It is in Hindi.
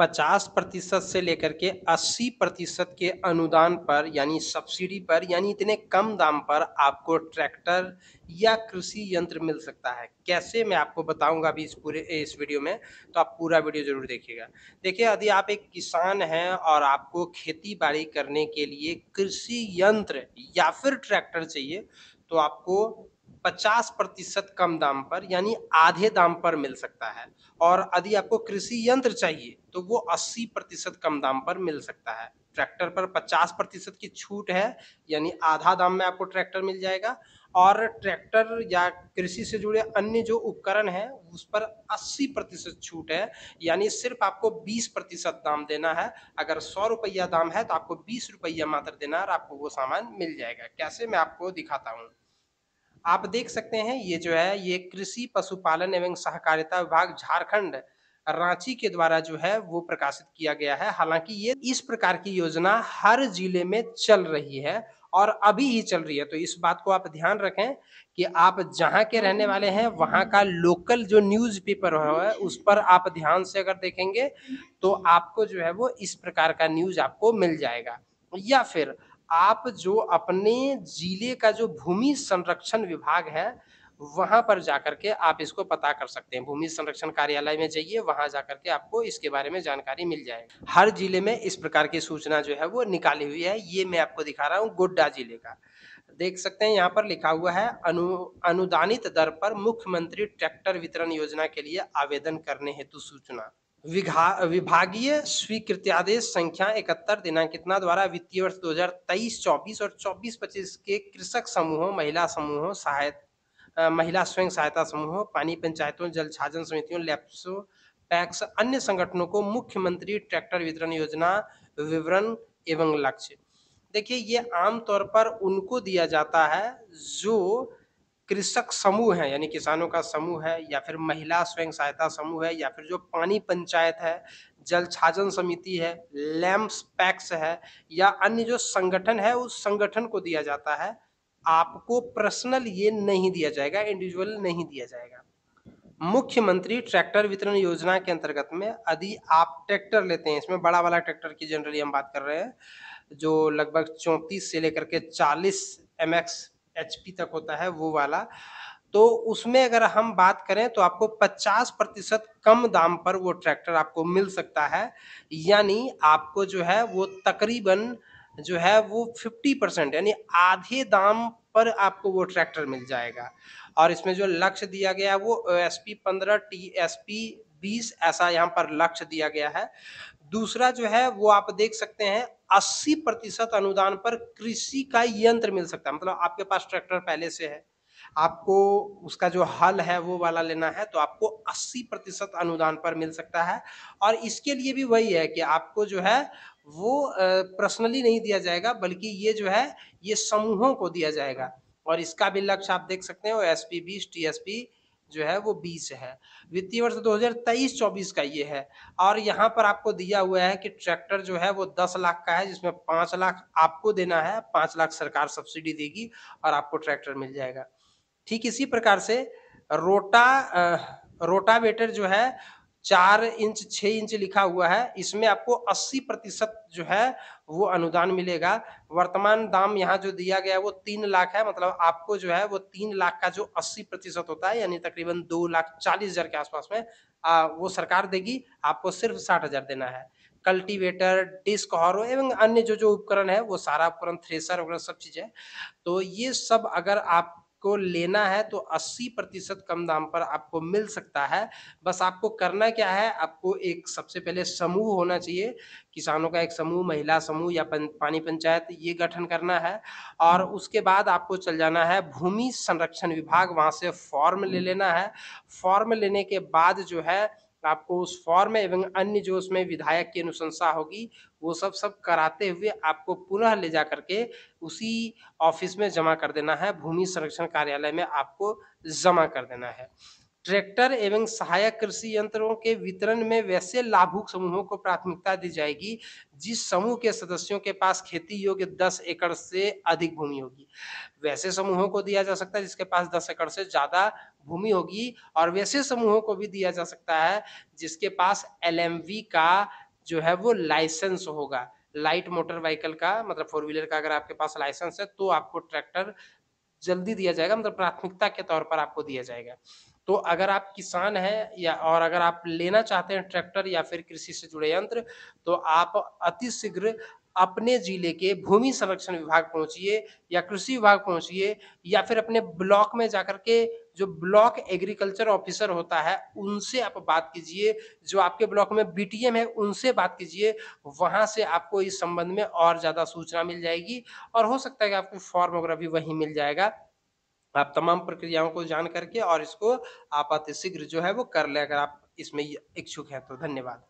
50 प्रतिशत से लेकर के 80 प्रतिशत के अनुदान पर यानी सब्सिडी पर यानी इतने कम दाम पर आपको ट्रैक्टर या कृषि यंत्र मिल सकता है कैसे मैं आपको बताऊंगा अभी इस पूरे इस वीडियो में तो आप पूरा वीडियो जरूर देखिएगा देखिए यदि आप एक किसान हैं और आपको खेती बाड़ी करने के लिए कृषि यंत्र या फिर ट्रैक्टर चाहिए तो आपको 50 प्रतिशत कम दाम पर यानी आधे दाम पर मिल सकता है और यदि आपको कृषि यंत्र चाहिए तो वो 80 प्रतिशत कम दाम पर मिल सकता है ट्रैक्टर पर 50 प्रतिशत की छूट है यानी आधा दाम में आपको ट्रैक्टर मिल जाएगा और ट्रैक्टर या कृषि से जुड़े अन्य जो उपकरण हैं उस पर 80 प्रतिशत छूट है यानी सिर्फ आपको 20 प्रतिशत दाम देना है अगर सौ रुपया दाम है तो आपको बीस रुपया मात्र देना है और आपको वो सामान मिल जाएगा कैसे मैं आपको दिखाता हूँ आप देख सकते हैं ये जो है ये कृषि पशुपालन एवं सहकारिता विभाग झारखंड रांची के द्वारा जो है वो प्रकाशित किया गया है हालांकि ये इस प्रकार की योजना हर जिले में चल रही है और अभी ही चल रही है तो इस बात को आप ध्यान रखें कि आप जहां के रहने वाले हैं वहां का लोकल जो न्यूज पेपर है उस पर आप ध्यान से अगर देखेंगे तो आपको जो है वो इस प्रकार का न्यूज आपको मिल जाएगा या फिर आप जो अपने जिले का जो भूमि संरक्षण विभाग है वहां पर जाकर के आप इसको पता कर सकते हैं भूमि संरक्षण कार्यालय में जाइए वहां जाकर के आपको इसके बारे में जानकारी मिल जाएगी हर जिले में इस प्रकार की सूचना जो है वो निकाली हुई है ये मैं आपको दिखा रहा हूँ गोड्डा जिले का देख सकते हैं यहाँ पर लिखा हुआ है अनु अनुदानित दर पर मुख्यमंत्री ट्रैक्टर वितरण योजना के लिए आवेदन करने हेतु सूचना विभागीय स्वीकृति आदेश संख्या इकहत्तर दिनांक कितना द्वारा वित्तीय वर्ष 2023-24 और 24-25 के कृषक समूहों महिला समूहों सहायता महिला स्वयं सहायता समूहों पानी पंचायतों जल छाजन समितियों लैप्सो पैक्स अन्य संगठनों को मुख्यमंत्री ट्रैक्टर वितरण योजना विवरण एवं लक्ष्य देखिए ये आमतौर पर उनको दिया जाता है जो कृषक समूह है यानी किसानों का समूह है या फिर महिला स्वयं सहायता समूह है या फिर जो पानी पंचायत है जल छाजन समिति है लैम्प्स पैक्स है या अन्य जो संगठन है उस संगठन को दिया जाता है आपको पर्सनल ये नहीं दिया जाएगा इंडिविजुअल नहीं दिया जाएगा मुख्यमंत्री ट्रैक्टर वितरण योजना के अंतर्गत में यदि आप ट्रैक्टर लेते हैं इसमें बड़ा वाला ट्रैक्टर की जनरली हम बात कर रहे हैं जो लगभग चौंतीस से लेकर के चालीस एम एक्स एच तक होता है वो वाला तो उसमें अगर हम बात करें तो आपको 50 प्रतिशत कम दाम पर वो ट्रैक्टर आपको मिल सकता है यानी आपको जो है वो तकरीबन जो है वो 50 परसेंट यानी आधे दाम पर आपको वो ट्रैक्टर मिल जाएगा और इसमें जो लक्ष्य दिया गया है वो एस पी पंद्रह टी एस पी बीस ऐसा यहाँ पर लक्ष्य दिया गया है दूसरा जो है वो आप देख सकते हैं अस्सी प्रतिशत अनुदान पर कृषि का यंत्र मिल सकता है मतलब आपके पास ट्रैक्टर पहले से है आपको उसका जो हल है वो वाला लेना है तो आपको 80 प्रतिशत अनुदान पर मिल सकता है और इसके लिए भी वही है कि आपको जो है वो पर्सनली नहीं दिया जाएगा बल्कि ये जो है ये समूहों को दिया जाएगा और इसका भी लक्ष्य आप देख सकते हो एस पी बीस टी एस पी जो है वो बीस है वित्तीय वर्ष 2023-24 का ये है और यहाँ पर आपको दिया हुआ है कि ट्रैक्टर जो है वो 10 लाख का है जिसमें 5 लाख आपको देना है 5 लाख सरकार सब्सिडी देगी और आपको ट्रैक्टर मिल जाएगा ठीक इसी प्रकार से रोटा रोटावेटर जो है चार इंच छ इंच लिखा हुआ है इसमें आपको 80 प्रतिशत जो है वो अनुदान मिलेगा वर्तमान दाम यहाँ जो दिया गया है वो तीन लाख है मतलब आपको जो है वो तीन लाख का जो 80 प्रतिशत होता है यानी तकरीबन दो लाख चालीस हजार के आसपास में आ, वो सरकार देगी आपको सिर्फ साठ हजार देना है कल्टीवेटर डिस्क हॉरो एवं अन्य जो जो उपकरण है वो सारा उपकरण थ्रेसर वगैरह सब चीज़ है तो ये सब अगर आप को लेना है तो 80 प्रतिशत कम दाम पर आपको मिल सकता है बस आपको करना क्या है आपको एक सबसे पहले समूह होना चाहिए किसानों का एक समूह महिला समूह या पन, पानी पंचायत ये गठन करना है और उसके बाद आपको चल जाना है भूमि संरक्षण विभाग वहाँ से फॉर्म ले लेना है फॉर्म लेने के बाद जो है आपको उस फॉर्म एवं अन्य जो उसमें विधायक की अनुशंसा होगी वो सब सब कराते हुए आपको पुनः ले जा करके उसी ऑफिस में जमा कर देना है भूमि संरक्षण कार्यालय में आपको जमा कर देना है ट्रैक्टर एवं सहायक कृषि यंत्रों के वितरण में वैसे लाभुक समूहों को प्राथमिकता दी जाएगी जिस समूह के सदस्यों के पास खेती योग्य दस एकड़ से अधिक भूमि होगी वैसे समूहों को दिया जा सकता है जिसके पास दस एकड़ से ज्यादा भूमि होगी और वैसे समूहों को भी दिया जा सकता है जिसके पास एल का जो है वो लाइसेंस होगा लाइट मोटर व्हीकल का मतलब फोर व्हीलर का अगर आपके पास लाइसेंस है तो आपको ट्रैक्टर जल्दी दिया जाएगा मतलब प्राथमिकता के तौर पर आपको दिया जाएगा तो अगर आप किसान हैं या और अगर आप लेना चाहते हैं ट्रैक्टर या फिर कृषि से जुड़े यंत्र तो आप अतिशीघ्र अपने जिले के भूमि संरक्षण विभाग पहुंचिए या कृषि विभाग पहुंचिए या फिर अपने ब्लॉक में जाकर के जो ब्लॉक एग्रीकल्चर ऑफिसर होता है उनसे आप बात कीजिए जो आपके ब्लॉक में बीटीएम है उनसे बात कीजिए वहां से आपको इस संबंध में और ज़्यादा सूचना मिल जाएगी और हो सकता है कि आपको फॉर्म वगैरह भी वहीं मिल जाएगा आप तमाम प्रक्रियाओं को जान करके और इसको आप अतिशीघ्र जो है वो कर ले अगर आप इसमें इच्छुक हैं तो धन्यवाद